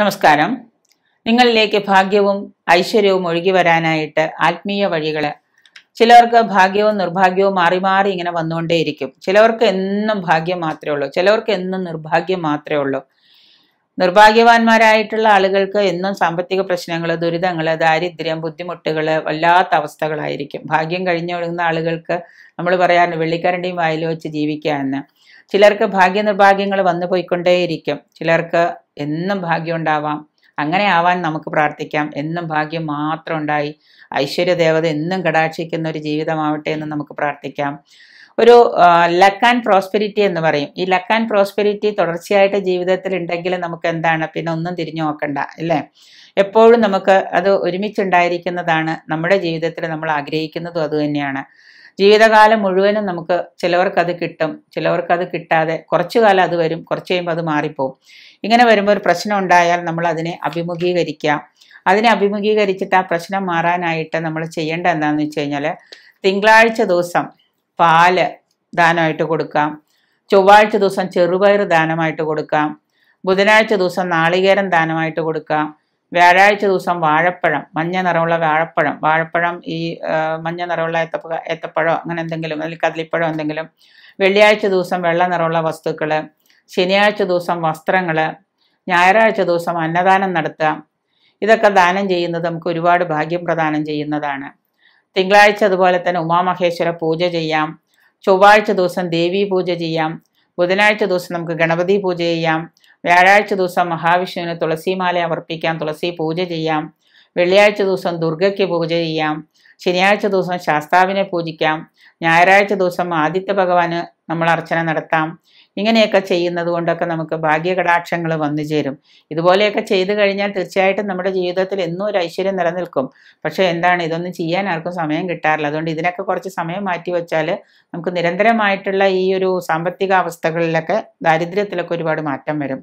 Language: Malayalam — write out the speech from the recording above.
നമസ്കാരം നിങ്ങളിലേക്ക് ഭാഗ്യവും ഐശ്വര്യവും ഒഴുകി വരാനായിട്ട് ആത്മീയ വഴികൾ ചിലവർക്ക് ഭാഗ്യവും നിർഭാഗ്യവും മാറി മാറി ഇങ്ങനെ വന്നുകൊണ്ടേയിരിക്കും ചിലവർക്ക് എന്നും ഭാഗ്യം മാത്രമേ ഉള്ളൂ ചിലവർക്ക് എന്നും നിർഭാഗ്യം മാത്രമേ ഉള്ളൂ നിർഭാഗ്യവാന്മാരായിട്ടുള്ള ആളുകൾക്ക് എന്നും സാമ്പത്തിക പ്രശ്നങ്ങൾ ദുരിതങ്ങൾ ദാരിദ്ര്യം ബുദ്ധിമുട്ടുകൾ വല്ലാത്ത അവസ്ഥകളായിരിക്കും ഭാഗ്യം കഴിഞ്ഞു കഴിഞ്ഞൊഴുകുന്ന ആളുകൾക്ക് നമ്മൾ പറയാറുണ്ട് വെള്ളിക്കരണ്ടിയും വായിലും വെച്ച് ജീവിക്കുക എന്ന് ചിലർക്ക് ഭാഗ്യ നിർഭാഗ്യങ്ങൾ വന്നു പോയിക്കൊണ്ടേയിരിക്കും ചിലർക്ക് എന്നും ഭാഗ്യം ഉണ്ടാവാം അങ്ങനെ ആവാൻ നമുക്ക് പ്രാർത്ഥിക്കാം എന്നും ഭാഗ്യം മാത്രം ഉണ്ടായി ഐശ്വര്യദേവത എന്നും കടാക്ഷിക്കുന്ന ഒരു ജീവിതമാവട്ടെ എന്ന് നമുക്ക് പ്രാർത്ഥിക്കാം ഒരു ലക്ക് ആൻഡ് പ്രോസ്പെരിറ്റി എന്ന് പറയും ഈ ലക്ക് ആൻഡ് പ്രോസ്പെരിറ്റി തുടർച്ചയായിട്ട് ജീവിതത്തിൽ ഉണ്ടെങ്കിൽ നമുക്ക് എന്താണ് പിന്നെ ഒന്നും തിരിഞ്ഞു നോക്കണ്ട അല്ലേ എപ്പോഴും നമുക്ക് അത് ഒരുമിച്ചുണ്ടായിരിക്കുന്നതാണ് നമ്മുടെ ജീവിതത്തിൽ നമ്മൾ ആഗ്രഹിക്കുന്നതും അതുതന്നെയാണ് ജീവിതകാലം മുഴുവനും നമുക്ക് ചിലവർക്ക് അത് കിട്ടും ചിലവർക്ക് അത് കിട്ടാതെ കുറച്ചു കാലം അത് വരും കുറച്ച് കഴിയുമ്പോൾ അത് മാറിപ്പോവും ഇങ്ങനെ വരുമ്പോൾ ഒരു പ്രശ്നം ഉണ്ടായാൽ നമ്മൾ അതിനെ അഭിമുഖീകരിക്കുക അതിനെ അഭിമുഖീകരിച്ചിട്ട് ആ പ്രശ്നം മാറാനായിട്ട് നമ്മൾ ചെയ്യേണ്ട എന്താണെന്ന് വെച്ച് കഴിഞ്ഞാൽ തിങ്കളാഴ്ച ദിവസം പാല് ദാനമായിട്ട് കൊടുക്കാം ചൊവ്വാഴ്ച ദിവസം ചെറുപയർ ദാനമായിട്ട് കൊടുക്കാം ബുധനാഴ്ച ദിവസം നാളികേരം ദാനമായിട്ട് കൊടുക്കാം വ്യാഴാഴ്ച ദിവസം വാഴപ്പഴം മഞ്ഞ നിറമുള്ള വാഴപ്പഴം വാഴപ്പഴം ഈ മഞ്ഞ നിറമുള്ള ഏത്തപ്പ ഏത്തപ്പഴം അങ്ങനെ എന്തെങ്കിലും അല്ലെങ്കിൽ കതിലിപ്പഴം എന്തെങ്കിലും വെള്ളിയാഴ്ച ദിവസം വെള്ള നിറമുള്ള വസ്തുക്കൾ ശനിയാഴ്ച ദിവസം വസ്ത്രങ്ങൾ ഞായറാഴ്ച ദിവസം അന്നദാനം നടത്തുക ഇതൊക്കെ ദാനം ചെയ്യുന്നത് നമുക്ക് ഒരുപാട് ഭാഗ്യം പ്രദാനം ചെയ്യുന്നതാണ് തിങ്കളാഴ്ച അതുപോലെ തന്നെ ഉമാമഹേശ്വര പൂജ ചെയ്യാം ചൊവ്വാഴ്ച ദിവസം ദേവീ പൂജ ചെയ്യാം ബുധനാഴ്ച ദിവസം നമുക്ക് ഗണപതി പൂജ ചെയ്യാം വ്യാഴാഴ്ച ദിവസം മഹാവിഷ്ണുവിന് തുളസിമാല അർപ്പിക്കാം തുളസി പൂജ ചെയ്യാം വെള്ളിയാഴ്ച ദിവസം ദുർഗയ്ക്ക് പൂജ ചെയ്യാം ശനിയാഴ്ച ദിവസം ശാസ്താവിനെ പൂജിക്കാം ഞായറാഴ്ച ദിവസം ആദിത്യ ഭഗവാന് നമ്മൾ അർച്ചന നടത്താം ഇങ്ങനെയൊക്കെ ചെയ്യുന്നത് കൊണ്ടൊക്കെ നമുക്ക് ഭാഗ്യകടാക്ഷങ്ങൾ വന്നു ചേരും ഇതുപോലെയൊക്കെ ചെയ്തു കഴിഞ്ഞാൽ തീർച്ചയായിട്ടും നമ്മുടെ ജീവിതത്തിൽ എന്നും ഒരു ഐശ്വര്യം നിലനിൽക്കും പക്ഷേ എന്താണ് ഇതൊന്നും ചെയ്യാൻ ആർക്കും സമയം കിട്ടാറില്ല അതുകൊണ്ട് ഇതിനൊക്കെ കുറച്ച് സമയം മാറ്റി വെച്ചാൽ നമുക്ക് നിരന്തരമായിട്ടുള്ള ഈ ഒരു സാമ്പത്തിക അവസ്ഥകളിലൊക്കെ ദാരിദ്ര്യത്തിലൊക്കെ ഒരുപാട് മാറ്റം വരും